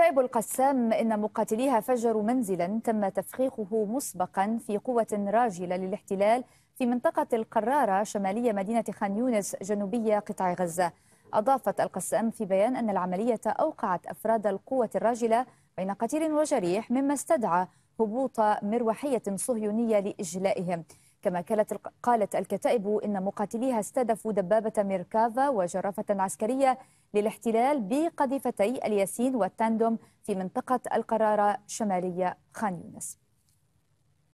شائب القسام إن مقاتليها فجروا منزلا تم تفخيخه مسبقا في قوة راجلة للاحتلال في منطقة القرارة شمالية مدينة خان يونس جنوبية قطاع غزة أضافت القسام في بيان أن العملية أوقعت أفراد القوة الراجلة بين قتيل وجريح مما استدعى هبوط مروحية صهيونية لإجلائهم كما قالت الكتائب إن مقاتليها استهدفوا دبابة ميركافا وجرافة عسكرية للاحتلال بقذيفتي الياسين والتاندوم في منطقة القرارة شمالية خان يونس